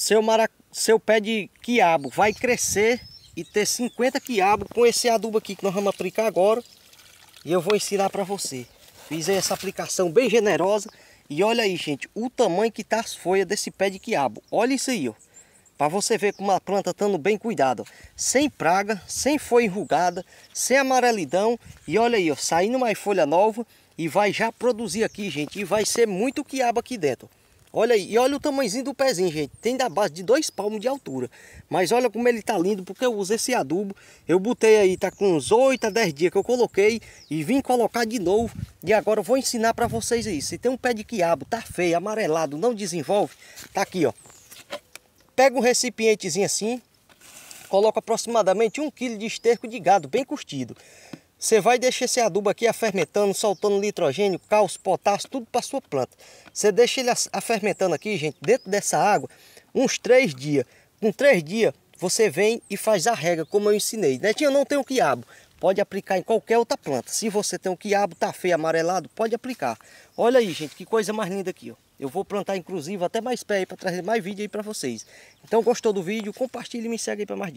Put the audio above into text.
seu, mara seu pé de quiabo vai crescer e ter 50 quiabos com esse adubo aqui que nós vamos aplicar agora. E eu vou ensinar para você. Fiz essa aplicação bem generosa. E olha aí, gente, o tamanho que tá as folhas desse pé de quiabo. Olha isso aí, ó. Para você ver como a planta estando tá bem cuidada. Sem praga, sem folha enrugada, sem amarelidão. E olha aí, ó, saindo mais folha nova. E vai já produzir aqui, gente. E vai ser muito quiabo aqui dentro. Olha aí, e olha o tamanhozinho do pezinho, gente. Tem da base de dois palmos de altura. Mas olha como ele tá lindo, porque eu uso esse adubo. Eu botei aí, tá com uns 8 a 10 dias que eu coloquei. E vim colocar de novo. E agora eu vou ensinar para vocês isso. Se tem um pé de quiabo, tá feio, amarelado, não desenvolve. Tá aqui, ó. Pega um recipientezinho assim. Coloca aproximadamente um quilo de esterco de gado, bem curtido. Você vai deixar esse adubo aqui afermentando, soltando nitrogênio, cálcio, potássio, tudo para sua planta. Você deixa ele afermentando aqui, gente, dentro dessa água, uns três dias. Com três dias, você vem e faz a rega, como eu ensinei. Netinho, eu não tenho quiabo. Pode aplicar em qualquer outra planta. Se você tem um quiabo, tá feio, amarelado, pode aplicar. Olha aí, gente, que coisa mais linda aqui, ó. Eu vou plantar, inclusive, até mais pé aí para trazer mais vídeo aí para vocês. Então, gostou do vídeo? Compartilhe e me segue aí para mais dicas.